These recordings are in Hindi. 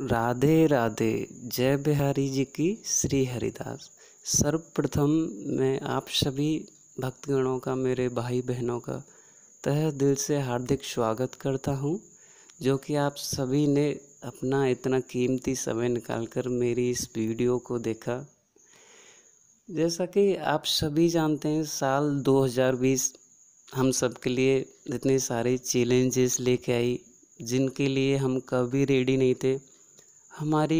राधे राधे जय बिहारी जी की श्री हरिदास सर्वप्रथम मैं आप सभी भक्तगणों का मेरे भाई बहनों का तह दिल से हार्दिक स्वागत करता हूँ जो कि आप सभी ने अपना इतना कीमती समय निकालकर मेरी इस वीडियो को देखा जैसा कि आप सभी जानते हैं साल 2020 हम सब के लिए इतने सारे चैलेंजेस लेके आई जिनके लिए हम कभी रेडी नहीं थे हमारी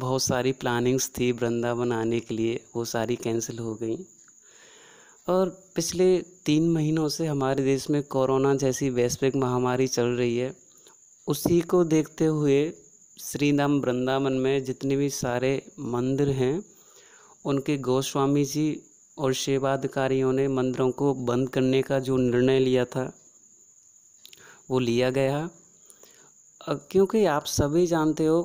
बहुत सारी प्लानिंग्स थी वृंदावन आने के लिए वो सारी कैंसिल हो गई और पिछले तीन महीनों से हमारे देश में कोरोना जैसी वैश्विक महामारी चल रही है उसी को देखते हुए श्री राम वृंदावन में जितने भी सारे मंदिर हैं उनके गोस्वामी जी और सेवाधिकारियों ने मंदिरों को बंद करने का जो निर्णय लिया था वो लिया गया क्योंकि आप सभी जानते हो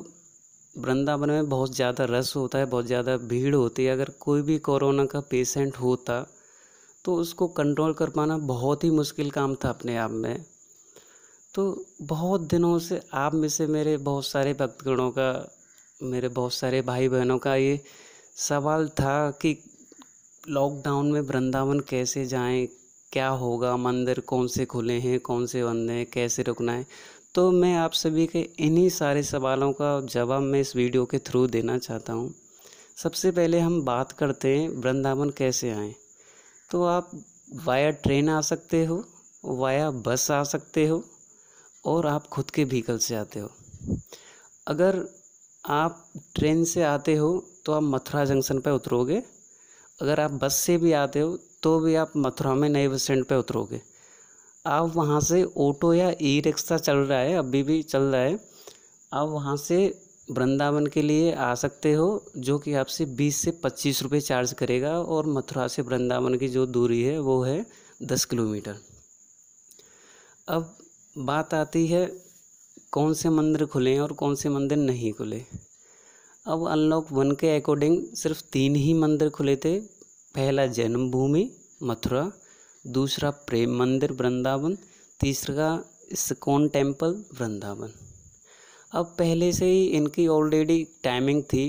वृंदावन में बहुत ज़्यादा रस होता है बहुत ज़्यादा भीड़ होती है अगर कोई भी कोरोना का पेशेंट होता तो उसको कंट्रोल कर पाना बहुत ही मुश्किल काम था अपने आप में तो बहुत दिनों से आप में से मेरे बहुत सारे भक्तगणों का मेरे बहुत सारे भाई बहनों का ये सवाल था कि लॉकडाउन में वृंदावन कैसे जाएं क्या होगा मंदिर कौन से खुले हैं कौन से बंद हैं कैसे रुकना है तो मैं आप सभी के इन्हीं सारे सवालों का जवाब मैं इस वीडियो के थ्रू देना चाहता हूँ सबसे पहले हम बात करते हैं वृंदावन कैसे आएँ तो आप वाया ट्रेन आ सकते हो वाया बस आ सकते हो और आप खुद के व्हीकल से आते हो अगर आप ट्रेन से आते हो तो आप मथुरा जंक्शन पर उतरोगे अगर आप बस से भी आते हो तो भी आप मथुरा में नए बस स्टैंड पर उतरोगे आप वहाँ से ऑटो या ई रिक्शा चल रहा है अभी भी चल रहा है आप वहाँ से वृंदावन के लिए आ सकते हो जो कि आपसे 20 से 25 रुपये चार्ज करेगा और मथुरा से वृंदावन की जो दूरी है वो है 10 किलोमीटर अब बात आती है कौन से मंदिर खुले हैं और कौन से मंदिर नहीं खुले अब अनलॉक वन के अकॉर्डिंग सिर्फ तीन ही मंदिर खुले थे पहला जन्मभूमि मथुरा दूसरा प्रेम मंदिर वृंदावन तीसरा स्कोन टेम्पल वृंदावन अब पहले से ही इनकी ऑलरेडी टाइमिंग थी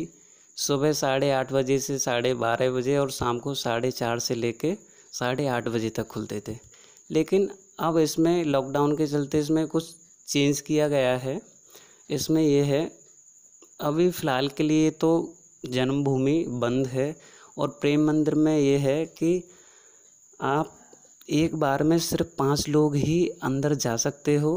सुबह साढ़े आठ बजे से साढ़े बारह बजे और शाम को साढ़े चार से ले कर साढ़े आठ बजे तक खुलते थे लेकिन अब इसमें लॉकडाउन के चलते इसमें कुछ चेंज किया गया है इसमें यह है अभी फ़िलहाल के लिए तो जन्मभूमि बंद है और प्रेम मंदिर में ये है कि आप एक बार में सिर्फ पाँच लोग ही अंदर जा सकते हो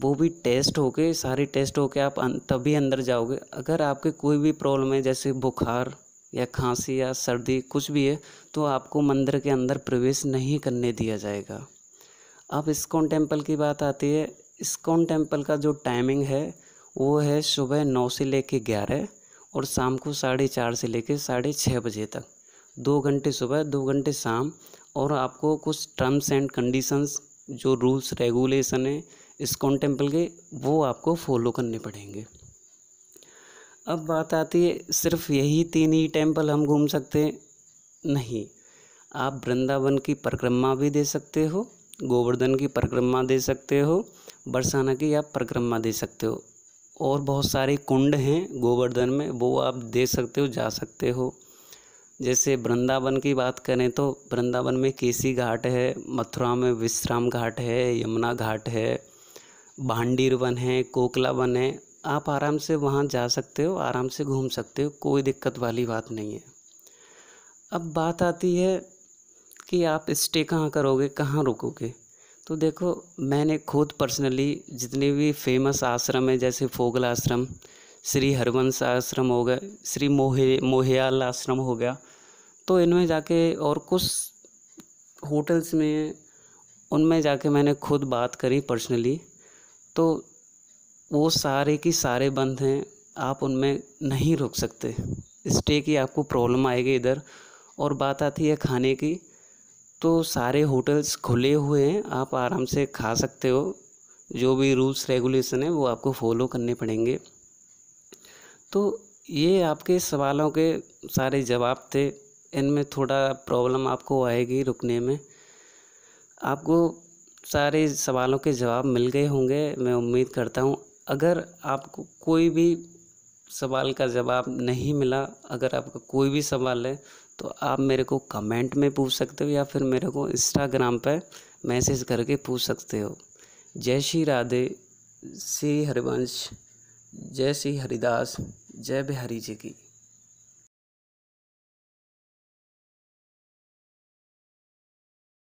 वो भी टेस्ट होके सारे टेस्ट होके आप अं-, तभी अंदर जाओगे अगर आपके कोई भी प्रॉब्लम है जैसे बुखार या खांसी या सर्दी कुछ भी है तो आपको मंदिर के अंदर प्रवेश नहीं करने दिया जाएगा अब इस्कॉन टेम्पल की बात आती है इस्कॉन टेम्पल का जो टाइमिंग है वो है सुबह नौ से ले कर ग्यारह और शाम को साढ़े चार से ले कर साढ़े छः बजे तक दो घंटे सुबह दो घंटे शाम और आपको कुछ टर्म्स एंड कंडीशंस जो रूल्स रेगुलेशन हैं इस्कॉन टेम्पल के वो आपको फॉलो करने पड़ेंगे अब बात आती है सिर्फ यही तीन ही टेम्पल हम घूम सकते हैं नहीं आप वृंदावन की परिक्रमा भी दे सकते हो गोवर्धन की परिक्रमा दे सकते हो बरसाना की आप परिक्रमा दे सकते हो और बहुत सारे कुंड हैं गोवर्धन में वो आप दे सकते हो जा सकते हो जैसे वृंदावन की बात करें तो वृंदावन में केसी घाट है मथुरा में विश्राम घाट है यमुना घाट है भांडीर वन है कोकला वन है आप आराम से वहाँ जा सकते हो आराम से घूम सकते हो कोई दिक्कत वाली बात नहीं है अब बात आती है कि आप स्टे कहाँ करोगे कहाँ रुकोगे तो देखो मैंने खुद पर्सनली जितने भी फेमस आश्रम है जैसे फोगल आश्रम श्री हरवंश आश्रम हो गया श्री मोहे मोहयाल आश्रम हो गया तो इनमें जाके और कुछ होटल्स में उनमें जाके मैंने खुद बात करी पर्सनली तो वो सारे की सारे बंद हैं आप उनमें नहीं रुक सकते स्टे की आपको प्रॉब्लम आएगी इधर और बात आती है खाने की तो सारे होटल्स खुले हुए हैं आप आराम से खा सकते हो जो भी रूल्स रेगुलेशन है वो आपको फॉलो करने पड़ेंगे तो ये आपके सवालों के सारे जवाब थे इनमें थोड़ा प्रॉब्लम आपको आएगी रुकने में आपको सारे सवालों के जवाब मिल गए होंगे मैं उम्मीद करता हूँ अगर आपको कोई भी सवाल का जवाब नहीं मिला अगर आपका कोई भी सवाल है तो आप मेरे को कमेंट में पूछ सकते हो या फिर मेरे को इंस्टाग्राम पर मैसेज करके पूछ सकते हो जय श्री राधे श्री हरिवंश जय श्री हरिदास जय बिहारी जी की